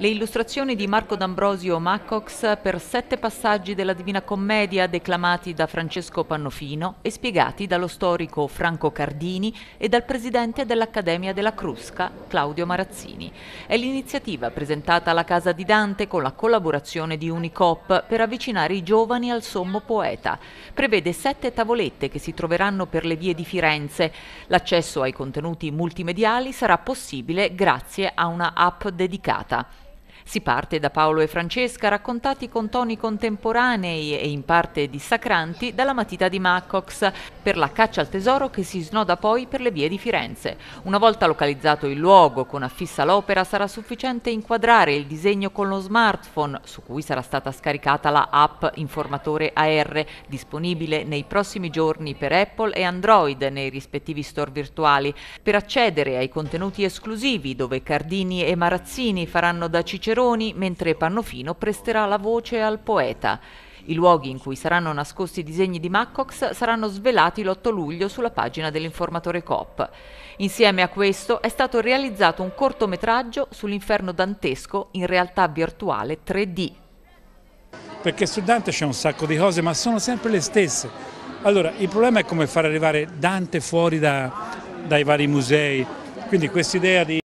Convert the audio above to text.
Le illustrazioni di Marco D'Ambrosio Maccox per sette passaggi della Divina Commedia declamati da Francesco Pannofino e spiegati dallo storico Franco Cardini e dal presidente dell'Accademia della Crusca, Claudio Marazzini. È l'iniziativa presentata alla Casa di Dante con la collaborazione di Unicop per avvicinare i giovani al sommo poeta. Prevede sette tavolette che si troveranno per le vie di Firenze. L'accesso ai contenuti multimediali sarà possibile grazie a una app dedicata. Si parte da Paolo e Francesca raccontati con toni contemporanei e in parte dissacranti dalla matita di Macox per la caccia al tesoro che si snoda poi per le vie di Firenze. Una volta localizzato il luogo con affissa l'opera sarà sufficiente inquadrare il disegno con lo smartphone su cui sarà stata scaricata la app informatore AR disponibile nei prossimi giorni per Apple e Android nei rispettivi store virtuali per accedere ai contenuti esclusivi dove Cardini e Marazzini faranno da cicero Ciceroni, mentre Pannofino presterà la voce al poeta. I luoghi in cui saranno nascosti i disegni di Maccox saranno svelati l'8 luglio sulla pagina dell'informatore COP. Insieme a questo è stato realizzato un cortometraggio sull'inferno dantesco in realtà virtuale 3D. Perché su Dante c'è un sacco di cose, ma sono sempre le stesse. Allora, il problema è come far arrivare Dante fuori da, dai vari musei. Quindi quest'idea di